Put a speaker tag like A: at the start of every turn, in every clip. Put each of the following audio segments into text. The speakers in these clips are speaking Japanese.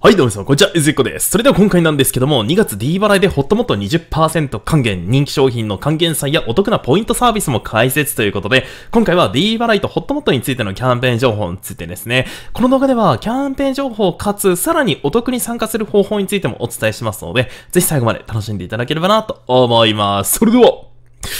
A: はい、どうも皆さん、こんにちは、ゆずっこです。それでは今回なんですけども、2月 D 払いでほっともっと20%還元、人気商品の還元祭やお得なポイントサービスも解説ということで、今回は D 払いとほっともっとについてのキャンペーン情報についてですね、この動画ではキャンペーン情報かつ、さらにお得に参加する方法についてもお伝えしますので、ぜひ最後まで楽しんでいただければなと思います。それでは、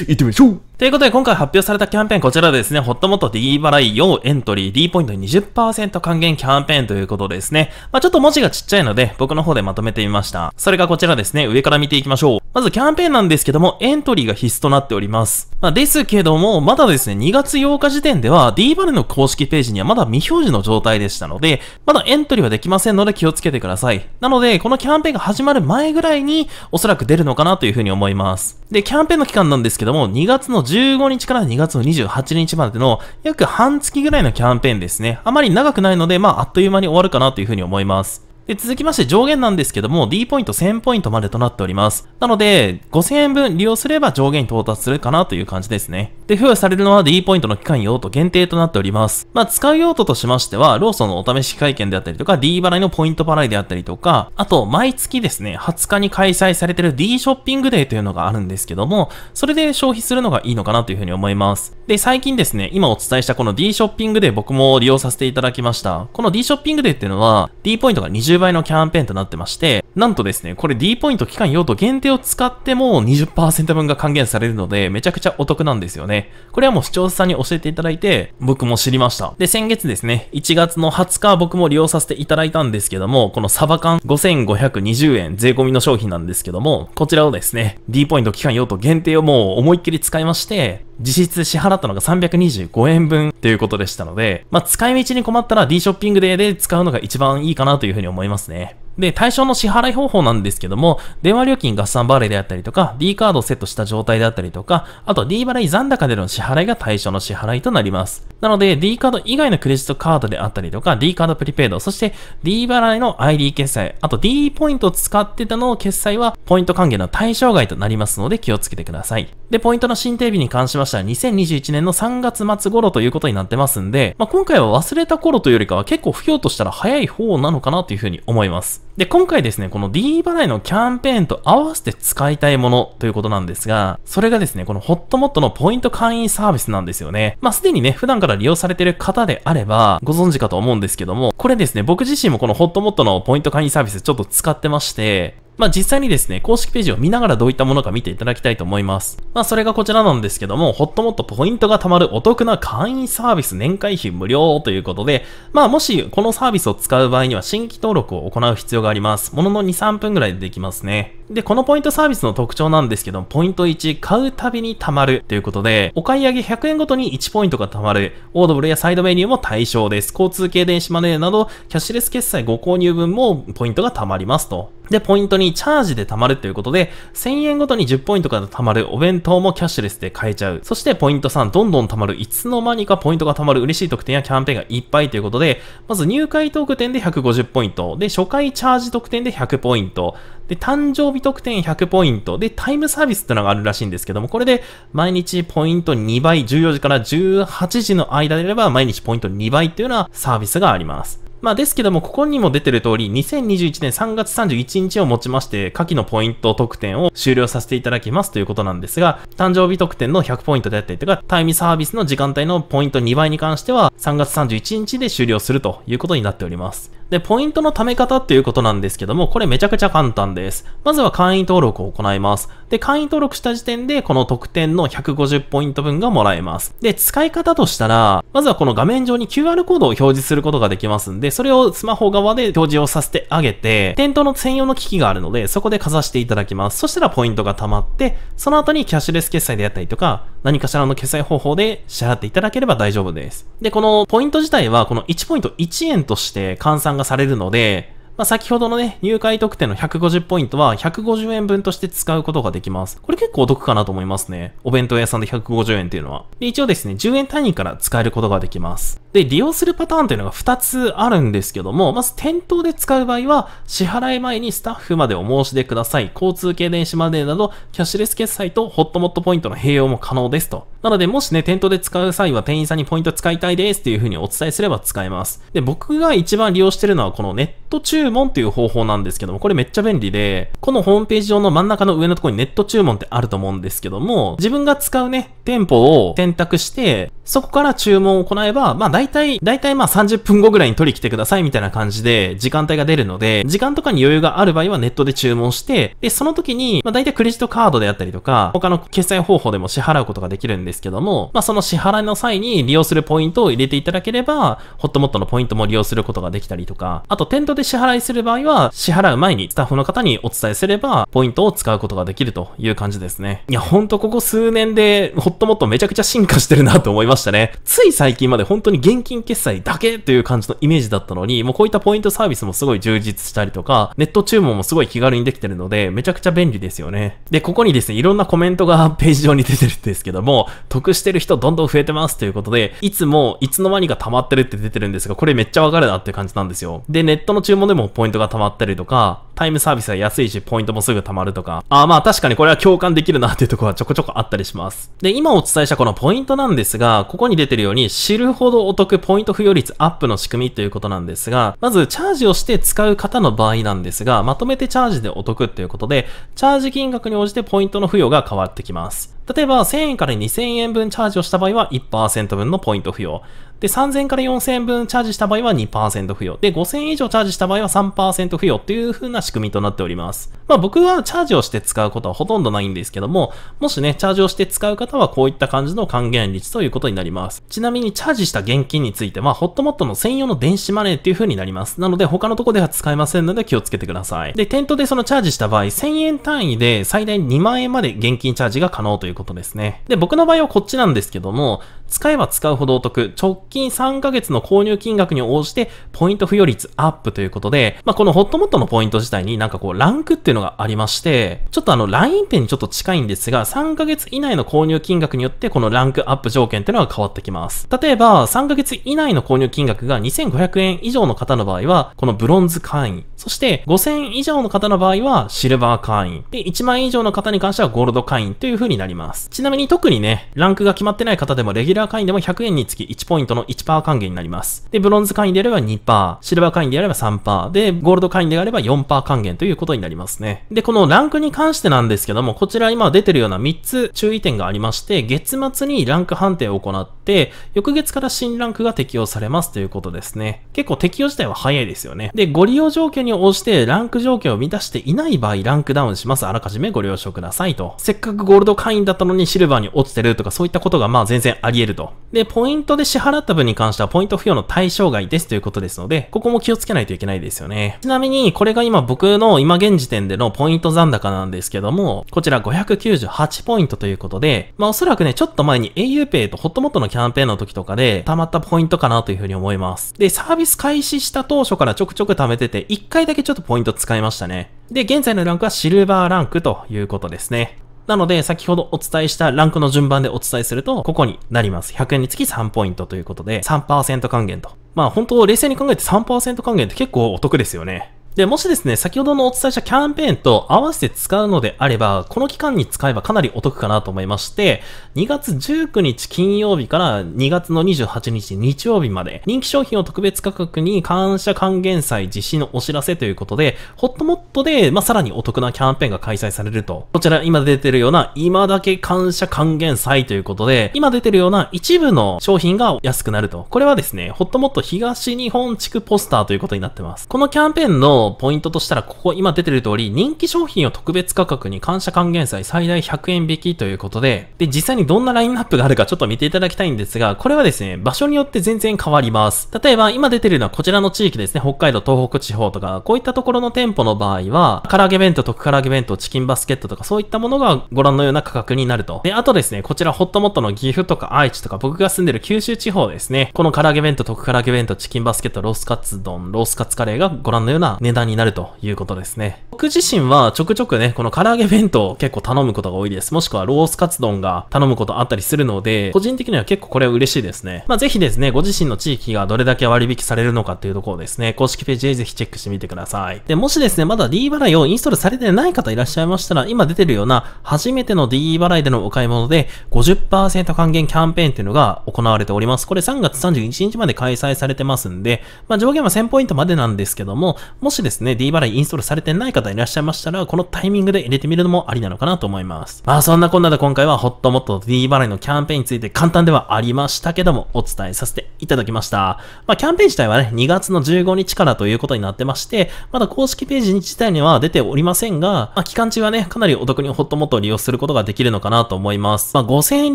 A: 行ってみましょうということで、今回発表されたキャンペーン、こちらですね、ほっともっと D 払い要エントリー、D ポイント20%還元キャンペーンということですね。まあ、ちょっと文字がちっちゃいので、僕の方でまとめてみました。それがこちらですね、上から見ていきましょう。まずキャンペーンなんですけども、エントリーが必須となっております。まあ、ですけども、まだですね、2月8日時点では D バルの公式ページにはまだ未表示の状態でしたので、まだエントリーはできませんので気をつけてください。なので、このキャンペーンが始まる前ぐらいに、おそらく出るのかなというふうに思います。で、キャンペーンの期間なんですけども、2月の15日から2月の28日までの約半月ぐらいのキャンペーンですね。あまり長くないので、まあ、あっという間に終わるかなというふうに思います。で、続きまして上限なんですけども、D ポイント1000ポイントまでとなっております。なので、5000円分利用すれば上限に到達するかなという感じですね。で、付与されるのは D ポイントの期間用途限定となっております。まあ、使う用途としましては、ローソンのお試し会見であったりとか、D 払いのポイント払いであったりとか、あと、毎月ですね、20日に開催されてる D ショッピングデーというのがあるんですけども、それで消費するのがいいのかなというふうに思います。で、最近ですね、今お伝えしたこの D ショッピングデー僕も利用させていただきました。この D ショッピングデーっていうのは、D ポイントが20 10倍のキャンペーンとなってまして、なんとですね、これ D ポイント期間用途限定を使っても20%分が還元されるので、めちゃくちゃお得なんですよね。これはもう視聴者さんに教えていただいて、僕も知りました。で、先月ですね、1月の20日僕も利用させていただいたんですけども、このサバ缶5520円税込みの商品なんですけども、こちらをですね、D ポイント期間用途限定をもう思いっきり使いまして、実質支払ったのが325円分ということでしたので、まあ、使い道に困ったら D ショッピングデーで使うのが一番いいかなというふうに思いますね。で、対象の支払い方法なんですけども、電話料金合算払いであったりとか、D カードをセットした状態であったりとか、あと D 払い残高での支払いが対象の支払いとなります。なので、D カード以外のクレジットカードであったりとか、D カードプリペイド、そして D 払いの ID 決済、あと D ポイントを使ってたのを決済は、ポイント還元の対象外となりますので気をつけてください。で、ポイントの新定日に関しましては、2021年の3月末頃ということになってますんで、まあ、今回は忘れた頃というよりかは結構不況としたら早い方なのかなというふうに思います。で、今回ですね、この D 払いのキャンペーンと合わせて使いたいものということなんですが、それがですね、このホットモットのポイント会員サービスなんですよね。まあ、すでにね、普段から利用されてる方であれば、ご存知かと思うんですけども、これですね、僕自身もこのホットモットのポイント会員サービスちょっと使ってまして、まあ、実際にですね、公式ページを見ながらどういったものか見ていただきたいと思います。まあ、それがこちらなんですけども、ほっともっとポイントが貯まるお得な会員サービス年会費無料ということで、まあ、もしこのサービスを使う場合には新規登録を行う必要があります。ものの2、3分ぐらいでできますね。で、このポイントサービスの特徴なんですけども、ポイント1、買うたびに貯まるということで、お買い上げ100円ごとに1ポイントが貯まる、オードブルやサイドメニューも対象です。交通系電子マネーなど、キャッシュレス決済ご購入分もポイントが貯まりますと。で、ポイントにチャージで貯まるということで、1000円ごとに10ポイントから貯まるお弁当もキャッシュレスで買えちゃう。そしてポイント3、どんどん貯まる。いつの間にかポイントが貯まる嬉しい特典やキャンペーンがいっぱいということで、まず入会特典で150ポイント。で、初回チャージ特典で100ポイント。で、誕生日特典100ポイント。で、タイムサービスってのがあるらしいんですけども、これで毎日ポイント2倍、14時から18時の間であれば毎日ポイント2倍っていうようなサービスがあります。まあですけども、ここにも出てる通り、2021年3月31日をもちまして、下記のポイント特典を終了させていただきますということなんですが、誕生日特典の100ポイントであったりとか、タイムサービスの時間帯のポイント2倍に関しては、3月31日で終了するということになっております。で、ポイントの貯め方っていうことなんですけども、これめちゃくちゃ簡単です。まずは会員登録を行います。で、会員登録した時点で、この特典の150ポイント分がもらえます。で、使い方としたら、まずはこの画面上に QR コードを表示することができますんで、で、それをスマホ側で表示をさせてあげて、店頭の専用の機器があるので、そこでかざしていただきます。そしたらポイントが貯まって、その後にキャッシュレス決済であったりとか、何かしらの決済方法で支払っていただければ大丈夫です。で、このポイント自体は、この1ポイント1円として換算がされるので、まあ、先ほどのね、入会特典の150ポイントは150円分として使うことができます。これ結構お得かなと思いますね。お弁当屋さんで150円っていうのは。で一応ですね、10円単位から使えることができます。で、利用するパターンというのが2つあるんですけども、まず店頭で使う場合は、支払い前にスタッフまでお申し出ください。交通系電子マネーなど、キャッシュレス決済とホットモットポイントの併用も可能ですと。なので、もしね、店頭で使う際は店員さんにポイント使いたいですっていう風にお伝えすれば使えます。で、僕が一番利用してるのはこのネット中注文っていう方法なんですけども、これめっちゃ便利で、このホームページ上の真ん中の上のところにネット注文ってあると思うんですけども、自分が使うね、店舗を選択して、そこから注文を行えば、まあ大体、大体まあ30分後ぐらいに取り来てくださいみたいな感じで時間帯が出るので、時間とかに余裕がある場合はネットで注文して、で、その時に、まあ大体クレジットカードであったりとか、他の決済方法でも支払うことができるんですけども、まあその支払いの際に利用するポイントを入れていただければ、ホットモットのポイントも利用することができたりとか、あと店頭で支払いする場合は、支払う前にスタッフの方にお伝えすれば、ポイントを使うことができるという感じですね。いや、ほんとここ数年で、ホッっともっとめちゃくちゃ進化してるなと思いましたね。つい最近まで本当に現金決済だけという感じのイメージだったのに、もうこういったポイントサービスもすごい充実したりとか、ネット注文もすごい気軽にできてるので、めちゃくちゃ便利ですよね。で、ここにですね、いろんなコメントがページ上に出てるんですけども、得してる人どんどん増えてますということで、いつもいつの間にか溜まってるって出てるんですが、これめっちゃわかるなって感じなんですよ。で、ネットの注文でもポイントが溜まったりとか、タイムサービスは安いし、ポイントもすぐ貯まるとか。ああ、まあ確かにこれは共感できるなっていうところはちょこちょこあったりします。で、今お伝えしたこのポイントなんですが、ここに出てるように、知るほどお得ポイント付与率アップの仕組みということなんですが、まずチャージをして使う方の場合なんですが、まとめてチャージでお得っていうことで、チャージ金額に応じてポイントの付与が変わってきます。例えば、1000円から2000円分チャージをした場合は1%分のポイント付与。で、3000から4000円分チャージした場合は2%付与。で、5000円以上チャージした場合は3%付与っていう風な仕組みとなっております。まあ僕はチャージをして使うことはほとんどないんですけども、もしね、チャージをして使う方はこういった感じの還元率ということになります。ちなみにチャージした現金については、ホットモットの専用の電子マネーっていう風になります。なので他のとこでは使えませんので気をつけてください。で、店頭でそのチャージした場合、1000円単位で最大2万円まで現金チャージが可能ということですね。で、僕の場合はこっちなんですけども、使えば使うほどお得、直近3ヶ月の購入金額に応じて、ポイント付与率アップということで、まあ、このホットモットのポイント自体になんかこう、ランクっていうののがありまして、ちょっとあの LINE ペンにちょっと近いんですが、3ヶ月以内の購入金額によってこのランクアップ条件っていうのが変わってきます。例えば、3ヶ月以内の購入金額が2500円以上の方の場合は、このブロンズ会員、そして5000以上の方の場合はシルバー会員、で、1万円以上の方に関してはゴールド会員という風になります。ちなみに特にね、ランクが決まってない方でもレギュラー会員でも100円につき1ポイントの1%還元になります。で、ブロンズ会員であれば2%、シルバー会員であれば3%、で、ゴールド会員であれば4%還元ということになりますね。ね。で、このランクに関してなんですけども、こちら今出てるような3つ注意点がありまして、月末にランク判定を行って、翌月から新ランクが適用されますということですね。結構適用自体は早いですよね。で、ご利用条件に応じてランク条件を満たしていない場合、ランクダウンします。あらかじめご了承くださいと。せっかくゴールド会員だったのにシルバーに落ちてるとか、そういったことがまあ全然あり得ると。で、ポイントで支払った分に関しては、ポイント付与の対象外ですということですので、ここも気をつけないといけないですよね。ちなみに、これが今僕の今現時点でのポイント残高なんですけども、こちら598ポイントということで、まあおそらくね、ちょっと前に auPay とホットモットのキャンペーンの時とかで、溜まったポイントかなというふうに思います。で、サービス開始した当初からちょくちょく貯めてて、1回だけちょっとポイント使いましたね。で、現在のランクはシルバーランクということですね。なので、先ほどお伝えしたランクの順番でお伝えすると、ここになります。100円につき3ポイントということで、3%還元と。まあ本当、冷静に考えて3%還元って結構お得ですよね。で、もしですね、先ほどのお伝えしたキャンペーンと合わせて使うのであれば、この期間に使えばかなりお得かなと思いまして、2月19日金曜日から2月の28日日曜日まで、人気商品を特別価格に感謝還元祭実施のお知らせということで、ホットモットで、まあ、さらにお得なキャンペーンが開催されると。こちら今出てるような、今だけ感謝還元祭ということで、今出てるような一部の商品が安くなると。これはですね、ホットモット東日本地区ポスターということになってます。このキャンペーンのポイントとしたら、ここ今出てる通り、人気商品を特別価格に感謝還元祭最大100円引きということで、で、実際にどんなラインナップがあるかちょっと見ていただきたいんですが、これはですね、場所によって全然変わります。例えば、今出てるのはこちらの地域ですね、北海道東北地方とか、こういったところの店舗の場合は、唐揚げ弁当、特唐揚げ弁当、チキンバスケットとか、そういったものがご覧のような価格になると。で、あとですね、こちらホットモットの岐阜とか愛知とか、僕が住んでる九州地方ですね、この唐揚げ弁当、特唐揚げ弁当、チキンバスケット、ロースカツ丼、ロースカツカレーがご覧のような値段段になるということですね。僕自身はちょくちょくね、この唐揚げ弁当を結構頼むことが多いです。もしくはロースカツ丼が頼むことあったりするので、個人的には結構これは嬉しいですね。まあ、ぜひですね、ご自身の地域がどれだけ割引されるのかっていうところですね、公式ページでぜひチェックしてみてください。で、もしですね、まだ D 払いをインストールされてない方いらっしゃいましたら、今出てるような初めての D 払いでのお買い物で50%還元キャンペーンっていうのが行われております。これ3月31日まで開催されてますんで、まあ、上限は1000ポイントまでなんですけども、もししですね、D 払いインストールされてない方いらっしゃいましたら、このタイミングで入れてみるのもありなのかなと思います。まあそんなこんなで今回はホットモット D 払いのキャンペーンについて簡単ではありましたけども、お伝えさせていただきました。まあキャンペーン自体はね、2月の15日からということになってまして、まだ公式ページ自体には出ておりませんが、まあ期間中はね、かなりお得にホットモットを利用することができるのかなと思います。まあ5000円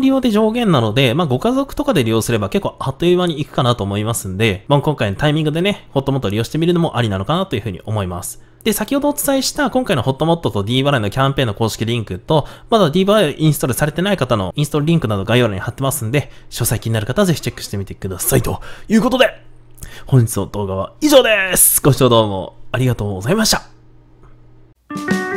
A: 利用で上限なので、まあご家族とかで利用すれば結構あっという間に行くかなと思いますんで、まあ今回のタイミングでね、ホットモットを利用してみるのもありなのかなというふうにに思います。で、先ほどお伝えした今回の HotMod と D 払いのキャンペーンの公式リンクと、まだ D 払いインストールされてない方のインストールリンクなど概要欄に貼ってますんで、詳細気になる方はぜひチェックしてみてください。ということで、本日の動画は以上ですご視聴どうもありがとうございました。